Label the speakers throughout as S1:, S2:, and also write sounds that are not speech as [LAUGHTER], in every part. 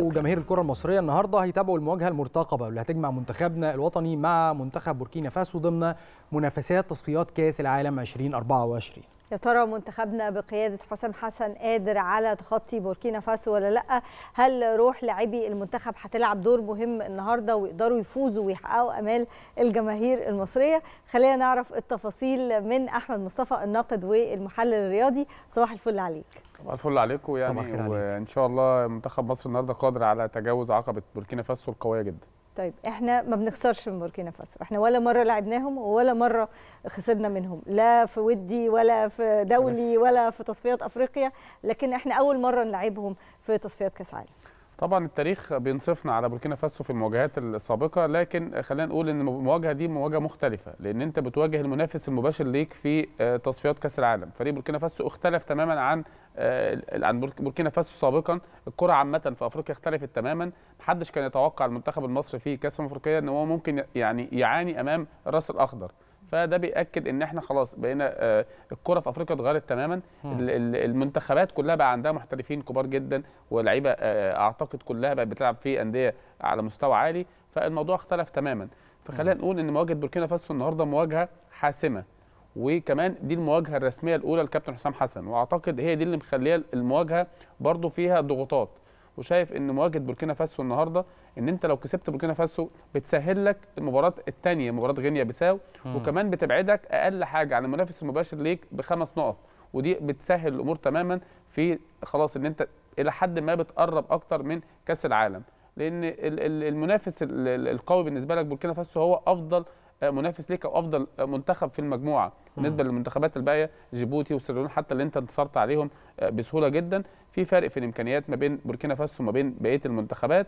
S1: وجماهير الكرة المصرية النهارده هيتابعوا المواجهة المرتقبة واللي هتجمع منتخبنا الوطني مع منتخب بوركينا فاسو ضمن منافسات تصفيات كأس العالم 2024
S2: يا ترى منتخبنا بقياده حسام حسن قادر على تخطي بوركينا فاسو ولا لا هل روح لاعبي المنتخب هتلعب دور مهم النهارده ويقدروا يفوزوا ويحققوا امال الجماهير المصريه خلينا نعرف التفاصيل من احمد مصطفى الناقد والمحلل الرياضي صباح الفل عليك صباح
S3: الفل عليكم يعني وان شاء الله منتخب مصر النهارده قادر على تجاوز عقبه بوركينا فاسو القويه جدا
S2: طيب احنا ما بنخسرش من بوركينا فاسو احنا ولا مره لعبناهم ولا مره خسرنا منهم لا في ودي ولا في دولي ولا في تصفيات افريقيا لكن احنا اول مره نلعبهم في تصفيات كاس عالم
S3: طبعا التاريخ بينصفنا على بوركينا فاسو في المواجهات السابقه لكن خلينا نقول ان المواجهه دي مواجهه مختلفه لان انت بتواجه المنافس المباشر ليك في آه، تصفيات كاس العالم فريق بوركينا فاسو اختلف تماما عن آه، عن بوركينا فاسو سابقا الكره عامه في افريقيا اختلفت تماما محدش كان يتوقع المنتخب المصري في كاس افريقيا ان هو ممكن يعني يعاني امام الراس الاخضر فده بياكد ان احنا خلاص بقينا آه، الكره في افريقيا اتغيرت تماما المنتخبات كلها بقى عندها محترفين كبار جدا ولاعيبه آه، اعتقد كلها بقت بتلعب في انديه على مستوى عالي فالموضوع اختلف تماما فخلينا نقول ان مواجهه بوركينا فاسو النهارده مواجهه حاسمه وكمان دي المواجهه الرسميه الاولى للكابتن حسام حسن واعتقد هي دي اللي مخليه المواجهه برضو فيها ضغوطات وشايف ان مواجهه بوركينا فاسو النهارده ان انت لو كسبت بوركينا فاسو بتسهل لك المباراه الثانيه مباراه غينيا بيساو وكمان بتبعدك اقل حاجه عن المنافس المباشر ليك بخمس نقط ودي بتسهل الامور تماما في خلاص ان انت الى حد ما بتقرب اكتر من كاس العالم لان المنافس القوي بالنسبه لك بوركينا فاسو هو افضل منافس ليك او افضل منتخب في المجموعه بالنسبه للمنتخبات الباقيه جيبوتي وسيرون حتى اللي انت انتصرت عليهم آه، بسهوله جدا في فرق في الامكانيات ما بين بوركينا فاسو وما بين بقيه المنتخبات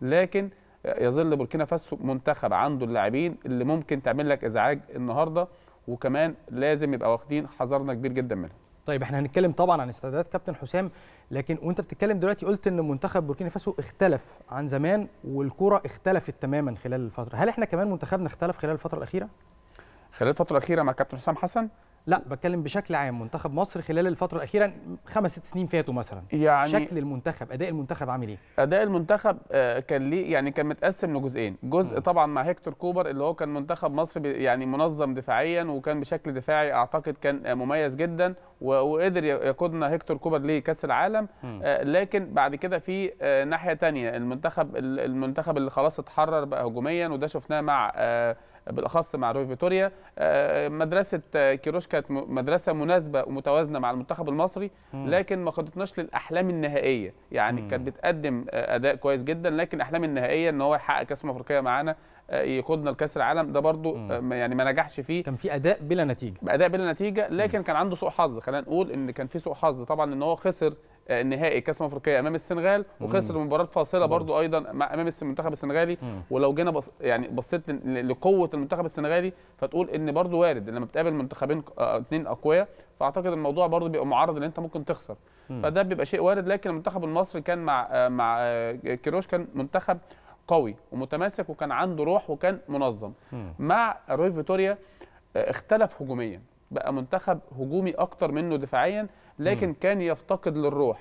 S3: لكن آه، يظل بوركينا فاسو منتخب عنده اللاعبين اللي ممكن تعمل لك ازعاج النهارده وكمان لازم يبقى واخدين حذرنا كبير جدا منهم
S1: طيب احنا هنتكلم طبعا عن استعدادات كابتن حسام لكن وانت بتتكلم دلوقتي قلت ان منتخب بوركينا فاسو اختلف عن زمان والكوره اختلفت تماما خلال الفتره هل احنا كمان منتخبنا اختلف خلال الفتره الاخيره خلال الفتره الاخيره مع كابتن حسام حسن لا بتكلم بشكل عام منتخب مصر خلال الفتره الاخيره خمس ست سنين فاتوا مثلا يعني شكل المنتخب اداء المنتخب عامل ايه اداء
S3: المنتخب آه، كان ليه يعني كان متقسم لجزئين جزء م. طبعا مع هيكتور كوبر اللي هو كان منتخب مصر يعني منظم دفاعيا وكان بشكل دفاعي اعتقد كان آه، مميز جدا وقدر يقودنا هيكتور كوبر لكاس العالم م. آه، لكن بعد كده في ناحيه تانية المنتخب المنتخب اللي خلاص اتحرر بقى هجوميا وده شفناه مع بالاخص مع روي فيتوريا آه، مدرسه آه، كيروش كانت مدرسه مناسبه ومتوازنه مع المنتخب المصري لكن ما خدتناش للاحلام النهائيه يعني كانت بتقدم آه، اداء كويس جدا لكن الاحلام النهائيه ان هو يحقق كاس أمم افريقيا معانا آه، يقودنا لكاس العالم ده برضو م. آه، يعني ما نجحش فيه كان في اداء بلا نتيجه اداء بلا نتيجه لكن م. كان عنده سوء حظ خلينا نقول ان كان في سوء حظ طبعا ان هو خسر آه، النهائي كاس أمم افريقيا امام السنغال وخسر مباراه فاصله برضو ايضا امام المنتخب السنغالي م. ولو جينا بص يعني بصيت لقوه المنتخب السنغالي فتقول ان برضو وارد لما بتقابل منتخبين اثنين اقوياء فاعتقد الموضوع برضو بيبقى معرض ان انت ممكن تخسر م. فده بيبقى شيء وارد لكن المنتخب المصري كان مع مع كيروش كان منتخب قوي ومتماسك وكان عنده روح وكان منظم م. مع روي فيتوريا آه، اختلف هجوميا بقى منتخب هجومي اكتر منه دفاعيا لكن م. كان يفتقد للروح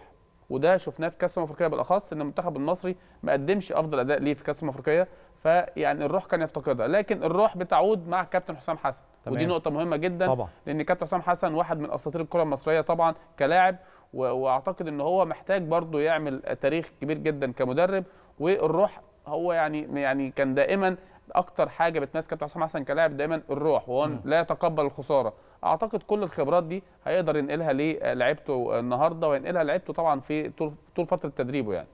S3: وده شفناه في كاس أمم افريقيا بالاخص ان المنتخب المصري ما قدمش افضل اداء ليه في كاس أمم افريقيا فيعني الروح كان يفتقدها لكن الروح بتعود مع كابتن حسام حسن تمام. ودي نقطه مهمه جدا طبعا. لان كابتن حسام حسن واحد من اساطير الكره المصريه طبعا كلاعب واعتقد ان هو محتاج برضه يعمل تاريخ كبير جدا كمدرب والروح هو يعني يعني كان دائما اكتر حاجه بتمسك كابتن حسام حسن كلاعب دايما الروح وهو لا يتقبل الخساره اعتقد كل الخبرات دي هيقدر ينقلها للاعيبته النهارده وينقلها لعيبته طبعا في طول فتره تدريبه يعني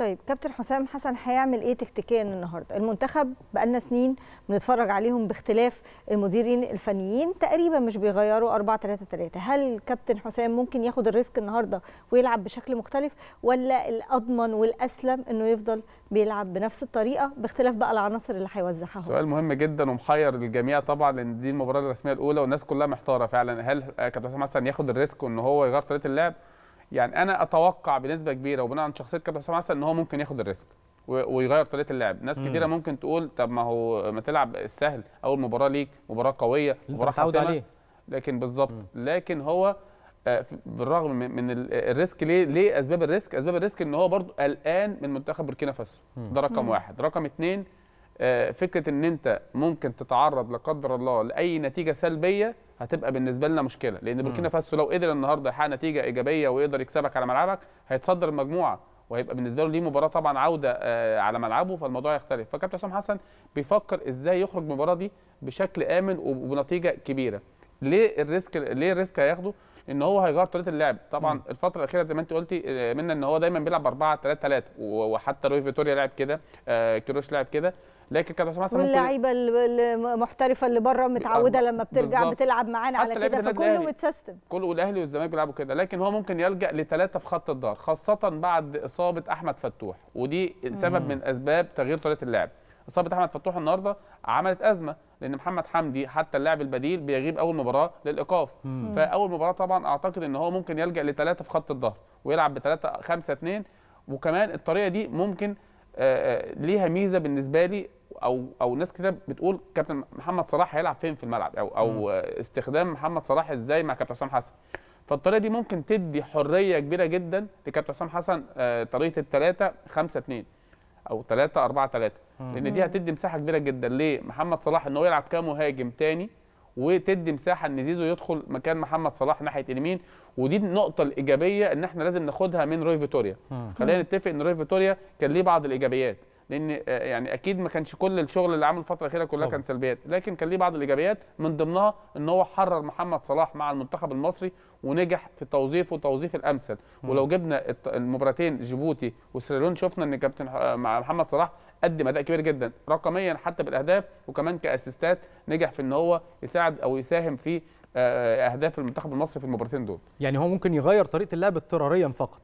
S2: طيب كابتن حسام حسن هيعمل ايه تكتيكيا النهارده؟ المنتخب بقالنا سنين بنتفرج عليهم باختلاف المديرين الفنيين تقريبا مش بيغيروا 4 3 3 هل كابتن حسام ممكن ياخد الريسك النهارده ويلعب بشكل مختلف ولا الاضمن والاسلم انه يفضل بيلعب بنفس الطريقه باختلاف بقى العناصر اللي هيوزعها سؤال
S3: مهم جدا ومحير للجميع طبعا لان دي المباراه الرسميه الاولى والناس كلها محتاره فعلا هل كابتن حسام حسن ياخد الريسك وان هو يغير طريقه اللعب يعني انا اتوقع بنسبه كبيره وبناء على شخصيه كابتن حسام حسن ان هو ممكن ياخد الريسك ويغير طريقه اللعب ناس كتيره ممكن تقول طب ما هو ما تلعب السهل اول مباراه ليك مباراه قويه مباراه حاسمه لكن بالظبط لكن هو آه، بالرغم من الريسك ليه ليه اسباب الريسك اسباب الريسك ان هو برضو قلقان من منتخب بوركينا فاسو ده رقم واحد رقم اتنين آه، فكره ان انت ممكن تتعرض لا قدر الله لاي نتيجه سلبيه هتبقى بالنسبه لنا مشكله لان بوركينا فاسو لو قدر النهارده يحقق نتيجه ايجابيه ويقدر يكسبك على ملعبك هيتصدر المجموعه وهيبقى بالنسبه له ليه مباراه طبعا عوده آه، على ملعبه فالموضوع يختلف فكابتن حسام حسن بيفكر ازاي يخرج من المباراه دي بشكل امن وبنتيجه كبيره ليه الريسك ليه الريسك هياخده ان هو هيغير طريقه اللعب طبعا م. الفتره الاخيره زي ما انت قلتي آه، منه ان هو دايما بيلعب 4 3 3 وحتى روي فيتوريا لعب كده كيروش لعب كده لكن كابتن مثلا حسن واللعيبه
S2: المحترفه اللي بره متعوده آه، لما بترجع بالزبط. بتلعب معانا على كده فكله متسيستم
S3: كله والاهلي والزمالك بيلعبوا كده لكن هو ممكن يلجا لثلاثه في خط الدار خاصه بعد اصابه احمد فتوح ودي سبب مم. من اسباب تغيير طريقه اللعب اصابه احمد فتوح النهارده عملت ازمه لان محمد حمدي حتى اللاعب البديل بيغيب اول مباراه للايقاف فاول مباراه طبعا اعتقد ان هو ممكن يلجا لثلاثه في خط الظهر ويلعب بثلاثه خمسه اثنين وكمان الطريقه دي ممكن آه، آه، ليها ميزه بالنسبه لي او او ناس كتير بتقول كابتن محمد صلاح هيلعب فين في الملعب او او استخدام محمد صلاح ازاي مع كابتن حسام حسن فالطريقه دي ممكن تدي حريه كبيره جدا لكابتن حسام حسن آه، طريقه الثلاثه 5 2 او 3 4 3 لان دي هتدي مساحه كبيره جدا ليه محمد صلاح ان هو يلعب كمهاجم تاني وتدي مساحه ان زيزو يدخل مكان محمد صلاح ناحيه اليمين ودي النقطه الايجابيه ان احنا لازم ناخدها من روي فيتوريا خلينا نتفق ان روي فيتوريا كان ليه بعض الايجابيات لان آه، يعني اكيد ما كانش كل الشغل اللي عمله الفتره الاخيره كلها كان سلبيات لكن كان ليه بعض الايجابيات من ضمنها ان هو حرر محمد صلاح مع المنتخب المصري ونجح في توظيفه التوظيف الامثل مم. ولو جبنا المباراتين جيبوتي وسيرالون شفنا ان كابتن آه، مع محمد صلاح قدم اداء كبير جدا رقميا حتى بالاهداف وكمان كاسيستات نجح في ان هو يساعد او يساهم في آه، اهداف المنتخب المصري في المباراتين دول يعني هو
S1: ممكن يغير طريقه اللعب اضطراريا فقط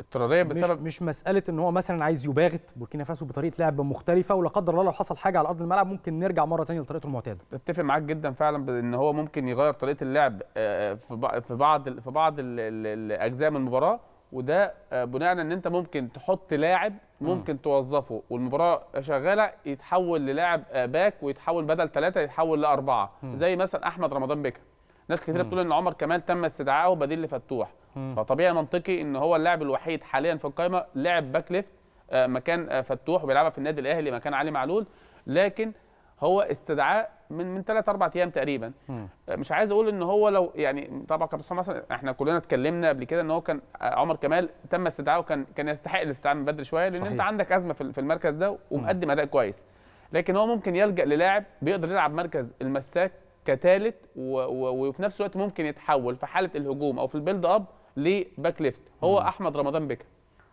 S3: اضطراريه بسبب
S1: مش, مش مساله ان هو مثلا عايز يباغت بوركينا فاسو بطريقه لعب مختلفه ولا قدر الله لو حصل حاجه على ارض الملعب ممكن نرجع مره ثانيه لطريقته المعتاده
S3: اتفق معاك جدا فعلا بان هو ممكن يغير طريقه اللعب آه، في بعض في بعض الاجزاء من المباراه وده آه، بناء ان انت ممكن تحط لاعب ممكن م. توظفه والمباراه شغاله يتحول للاعب آه، باك ويتحول بدل ثلاثه يتحول لاربعه م. زي مثلا احمد رمضان بكر ناس كتير بتقول ان عمر كمال تم استدعائه بديل لفتوح فطبيعي منطقي ان هو اللاعب الوحيد حاليا في القائمه لعب باك ليفت آه، مكان آه، فتوح وبيلعبها في النادي الاهلي مكان علي معلول لكن هو استدعاء من من ثلاث اربع ايام تقريبا آه، مش عايز اقول ان هو لو يعني طبعا كابتن مثلا احنا كلنا اتكلمنا قبل كده ان هو كان عمر كمال تم استدعائه وكان كان يستحق الاستدعاء من بدري شويه لان صحيح. انت عندك ازمه في المركز ده ومقدم اداء كويس لكن هو ممكن يلجا للاعب بيقدر يلعب مركز المساك كثالث وفي نفس الوقت ممكن يتحول في حاله الهجوم او في البيلد اب لباك ليفت هو مم. احمد رمضان بكا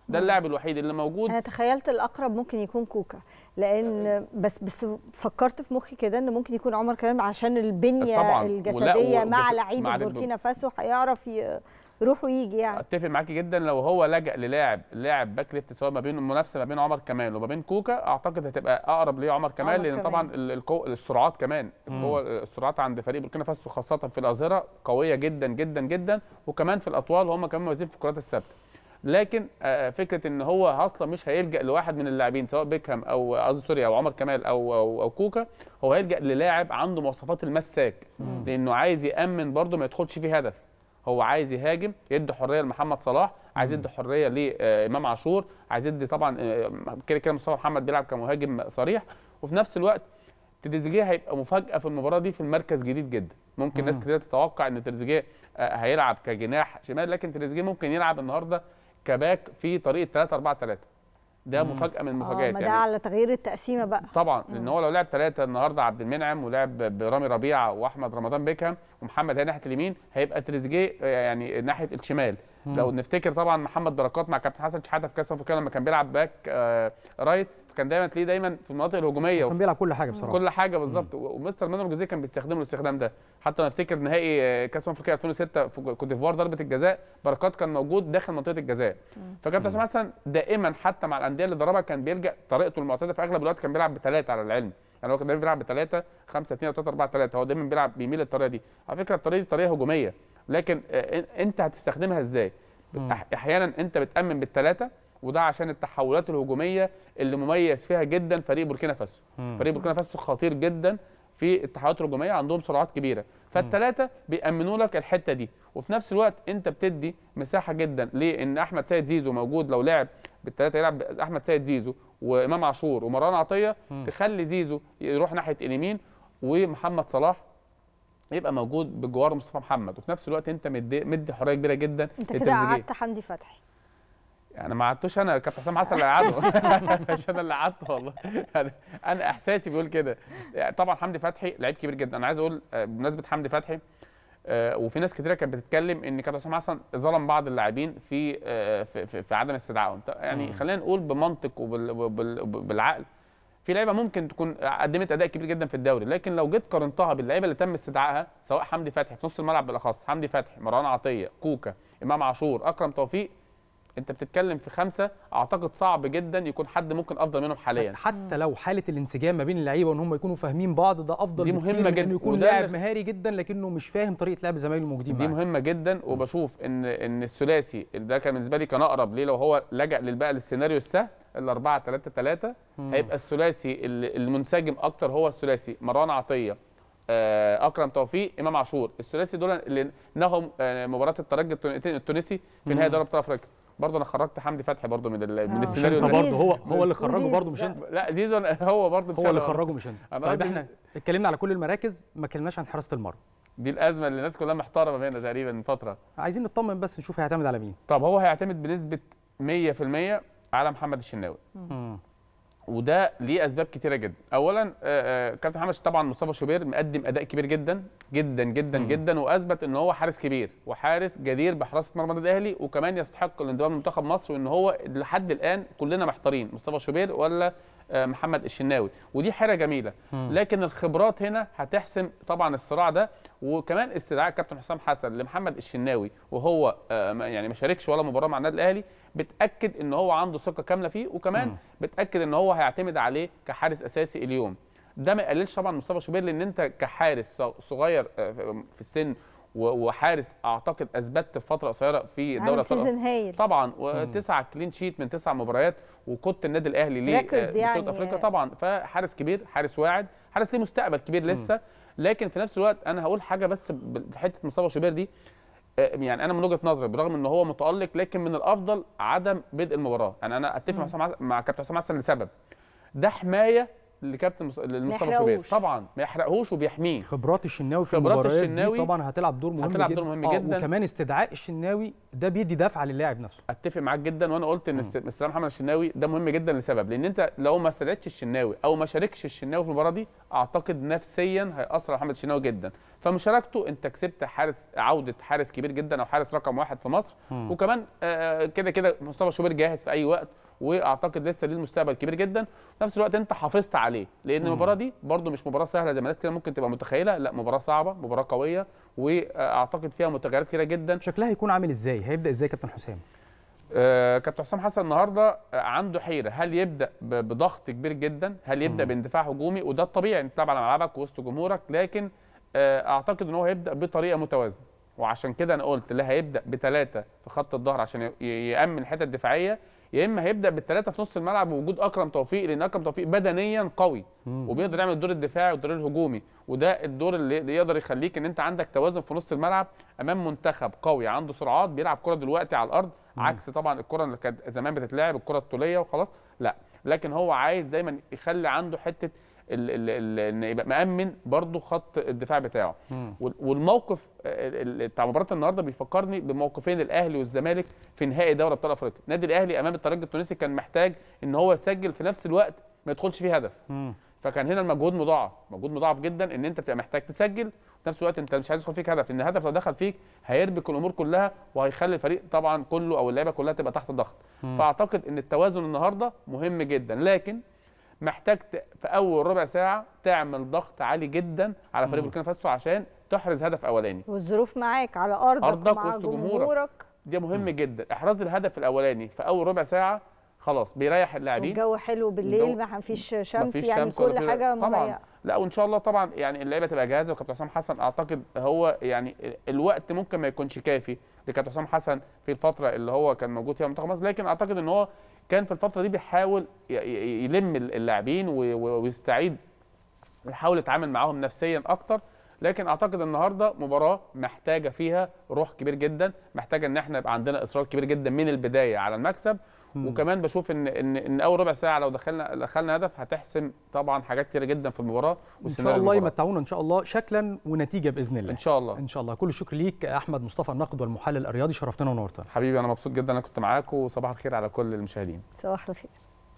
S3: ده اللاعب الوحيد اللي موجود انا
S2: تخيلت الاقرب ممكن يكون كوكا لان بس بس فكرت في مخي كده ان ممكن يكون عمر كمان عشان البنيه طبعًا. الجسديه مع لعيب بوركينا فاسو هيعرف ي... روح ويجي يعني
S3: اتفق معاكي جدا لو هو لجأ للاعب لاعب باك ليفت سواء ما بين المنافسه ما بين عمر كمال وما بين كوكا اعتقد هتبقى اقرب ليه عمر كمال عمر لان كمان. طبعا الكو... السرعات كمان هو السرعات عند فريق بوركينا فاسو خاصه في الاظهره قويه جدا جدا جدا وكمان في الاطوال هم كمان موازين في الكرات الثابته لكن آه، آه، فكره ان هو اصلا مش هيلجا لواحد من اللاعبين سواء بيكهام او آه، قصدي سوري او عمر كمال او او, أو كوكا هو هيلجا للاعب عنده مواصفات المساك لانه عايز يامن برده ما يدخلش فيه هدف هو عايز يهاجم يدي حريه لمحمد صلاح عايز يدي حريه لامام عاشور عايز يدي طبعا آه، كده كده مصطفى محمد بيلعب كمهاجم صريح وفي نفس الوقت تريزيجيه هيبقى مفاجاه في المباراه دي في المركز جديد جدا ممكن مم. ناس كتير تتوقع ان تريزيجيه آه، هيلعب كجناح شمال لكن تريزيجيه ممكن يلعب النهارده كباك في طريقه 3 4 3 ده مفاجاه من آه، المفاجات يعني ده على
S2: تغيير التقسيمه بقى
S3: طبعا مم. لان هو لو لعب ثلاثه النهارده عبد المنعم ولعب برامي ربيعه واحمد رمضان بيكهام ومحمد هاني ناحيه اليمين هيبقى تريزيجيه آه، يعني ناحيه الشمال مم. لو نفتكر طبعا محمد بركات مع كابتن حسن شحاته في كاس افريقيا لما كان بيلعب باك آه رايت كان دايما تلاقيه دايما في المناطق الهجوميه كان بيلعب
S1: كل حاجه بصراحه كل
S3: حاجه بالظبط ومستر مانويل جوزيه كان بيستخدمه الاستخدام ده حتى انا افتكر نهائي آه، كاس افريقيا 2006 في كوت ديفوار ضربه الجزاء بركات كان موجود داخل منطقه الجزاء فكابتن حسام حسن دائما حتى مع الانديه اللي ضربها كان بيلجا طريقته المعتاده في اغلب الوقت كان بيلعب بثلاثه على العلم يعني هو كان دايما بيلعب بثلاثه 5 2 3 4 3 هو دايما بيلعب بيميل الطريقه دي على فكره الطريقه دي طريقه هجوميه لكن آه، انت هتستخدمها ازاي احيانا انت بتامن بالثلاثه وده عشان التحولات الهجوميه اللي مميز فيها جدا فريق بوركينا فاسو فريق بوركينا فاسو خطير جدا في التحولات الهجوميه عندهم سرعات كبيره فالثلاثه بيامنوا لك الحته دي وفي نفس الوقت انت بتدي مساحه جدا لان احمد سيد زيزو موجود لو لعب بالثلاثه يلعب احمد سيد زيزو وامام عاشور ومروان عطيه مم. تخلي زيزو يروح ناحيه اليمين ومحمد صلاح يبقى موجود بجوار مصطفى محمد وفي نفس الوقت انت مدي مدي حريه كبيره جدا انت كده قعدت
S2: حمدي فتحي
S3: انا يعني ما قعدتوش انا كابتن حسام عسل اللي قعده [LAUGHS] مش انا اللي قعدته والله يعني انا احساسي بيقول كده يعني طبعا حمدي فتحي لعيب كبير جدا انا عايز اقول آه، بمناسبه حمدي فتحي آه، وفي ناس كتيره كانت بتتكلم ان كابتن حسام عسل ظلم بعض اللاعبين في آه، في, في عدم استدعائهم يعني خلينا نقول بمنطق وبالعقل في لعيبه ممكن تكون قدمت اداء كبير جدا في الدوري لكن لو جيت قارنتها باللعيبه اللي تم استدعائها سواء حمدي فتحي في نص الملعب بالاخص حمدي فتحي مروان عطيه كوكا امام عاشور اكرم توفيق انت بتتكلم في خمسه اعتقد صعب جدا يكون
S1: حد ممكن افضل منهم حاليا حتى لو حاله الانسجام ما بين اللعيبه وان هم يكونوا فاهمين بعض ده افضل دي مهمه جدا يكون لاعب مهاري جدا لكنه مش فاهم طريقه لعب زمايله الموجودين دي معك. مهمه جدا وبشوف
S3: ان ان الثلاثي ده كان بالنسبه لي كان اقرب ليه لو هو لجا بقى للسيناريو السهل ال 4 3 3 هيبقى الثلاثي المنسجم اكتر هو الثلاثي مروان عطيه آه، اكرم توفيق امام عاشور الثلاثي دول اللي نهم آه، مباراه الترجي التونسي في نهائي دوري ابطال افريقيا برضه انا خرجت حمدي فتحي برضه من ال... من آه. السيناريو انت برضه هو هو اللي خرجه برضه مش انت لا زيزو هو برضه هو اللي خرجه مش انت طيب احنا اتكلمنا على كل المراكز ما اتكلمناش عن حراسه المرمى دي الازمه اللي الناس كلها محتاره بينها تقريبا من فتره
S1: عايزين نطمن
S3: بس نشوف هيعتمد على مين طب هو هيعتمد بنسبه 100% على محمد الشناوي وده ليه اسباب كتيره جدا اولا آه، آه، كابتن محمد طبعا مصطفى شوبير مقدم اداء كبير جدا جدا جدا مم. جدا واثبت ان هو حارس كبير وحارس جدير بحراسه مرمى النادي الاهلي وكمان يستحق الانضمام لمنتخب مصر وان هو لحد الان كلنا محتارين مصطفى شوبير ولا آه، محمد الشناوي ودي حاجه جميله لكن الخبرات هنا هتحسم طبعا الصراع ده وكمان استدعاء كابتن حسام حسن لمحمد الشناوي وهو آه، يعني ما شاركش ولا مباراه مع النادي الاهلي بتاكد ان هو عنده ثقه كامله فيه وكمان بتاكد ان هو هيعتمد عليه كحارس اساسي اليوم ده ما يقللش طبعا مصطفى شوبير لان انت كحارس صغير آه، في السن وحارس اعتقد اثبت في فتره قصيره في الدوري الابطال طبعا وتسعه كلين شيت من تسع مباريات وكنت النادي الاهلي ليه آه، بطوله يعني افريقيا طبعا فحارس كبير حارس واعد حارس ليه مستقبل كبير لسه لكن في نفس الوقت انا هقول حاجه بس في حته مصطفى شوبير دي آه، يعني انا من وجهه نظري برغم ان هو متالق لكن من الافضل عدم بدء المباراه يعني انا اتفق مع كابتن حسام حسن لسبب ده حمايه لكابتن لمصطفى شوبير طبعا ما يحرقهوش وبيحميه خبرات الشناوي في خبرات الشناوي طبعا
S1: هتلعب دور مهم هتلعب دور مهم جدا, آه، جدا. وكمان استدعاء الشناوي ده بيدي دفعه للاعب نفسه
S3: اتفق معاك جدا وانا قلت ان استدعاء محمد الشناوي ده مهم جدا لسبب لان انت لو ما استدعتش الشناوي او ما شاركش الشناوي في المباراه دي اعتقد نفسيا هياثر على محمد الشناوي جدا فمشاركته انت كسبت حارس عوده حارس كبير جدا او حارس رقم واحد في مصر م. وكمان آه، آه، كده كده مصطفى شوبير جاهز في اي وقت واعتقد لسه ليه المستقبل كبير جدا في نفس الوقت انت حافظت عليه لان المباراه دي برده مش مباراه سهله زي ما ناس كده ممكن تبقى متخيله لا مباراه صعبه مباراه قويه واعتقد فيها متغيرات كتيره جدا شكلها هيكون عامل
S1: ازاي هيبدا ازاي كابتن حسام
S3: آه كابتن حسام حسن النهارده عنده حيره هل يبدا بضغط كبير جدا هل يبدا مم. باندفاع هجومي وده الطبيعي انت تلعب على ملعبك وسط جمهورك لكن آه اعتقد ان هو هيبدا بطريقه متوازنه وعشان كده انا قلت اللي هيبدا بثلاثه في خط الظهر عشان يامن الحته الدفاعيه يا اما هيبدا بالثلاثه في نص الملعب بوجود اكرم توفيق لان اكرم توفيق بدنيا قوي وبيقدر يعمل الدور الدفاعي والدور الهجومي وده الدور اللي يقدر يخليك ان انت عندك توازن في نص الملعب امام منتخب قوي يعني عنده سرعات بيلعب كره دلوقتي على الارض عكس طبعا الكره اللي كانت زمان بتتلعب الكره الطوليه وخلاص لا لكن هو عايز دايما يخلي عنده حته ان يبقى مامن برضه خط الدفاع بتاعه مم. والموقف بتاع مباراه النهارده بيفكرني بموقفين الاهلي والزمالك في نهائي دوري ابطال افريقيا النادي الاهلي امام الترجي التونسي كان محتاج ان هو يسجل في نفس الوقت ما يدخلش فيه هدف مم. فكان هنا المجهود مضاعف مجهود مضاعف جدا ان انت بتبقى محتاج تسجل في نفس الوقت انت مش عايز يدخل فيك هدف لان الهدف لو دخل فيك هيربك الامور كلها وهيخلي الفريق طبعا كله او اللعيبه كلها تبقى تحت ضغط فاعتقد ان التوازن النهارده مهم جدا لكن محتاج في اول ربع ساعه تعمل ضغط عالي جدا على فريق بوركينا فاسو عشان تحرز هدف اولاني
S2: والظروف معاك على ارضك ارضك وسط جمهورك
S3: دي مهم جدا احراز الهدف الاولاني في اول ربع ساعه خلاص بيريح اللاعبين الجو
S2: حلو بالليل ما فيش شمس مفيش يعني شمس كل حاجه طبعا
S3: لا وان شاء الله طبعا يعني اللعيبه تبقى جاهزه وكابتن حسام حسن اعتقد هو يعني الوقت ممكن ما يكونش كافي لكابتن حسام حسن في الفتره اللي هو كان موجود فيها منتخب مصر لكن اعتقد ان هو كان في الفتره دي بيحاول يلم اللاعبين ويستعيد ويحاول يتعامل معاهم نفسيا اكتر لكن اعتقد النهارده مباراه محتاجه فيها روح كبير جدا محتاجه ان احنا يبقى عندنا اصرار كبير جدا من البدايه على المكسب مم. وكمان بشوف ان ان ان اول ربع ساعه لو دخلنا دخلنا هدف هتحسم طبعا حاجات كتيره جدا في المباراه ان شاء الله
S1: يمتعونا ان شاء الله شكلا ونتيجه باذن الله ان شاء الله ان شاء الله كل الشكر ليك احمد مصطفى النقد والمحلل الرياضي شرفتنا ونورتنا حبيبي انا مبسوط جدا انا كنت معاك وصباح الخير على كل المشاهدين
S2: صباح الخير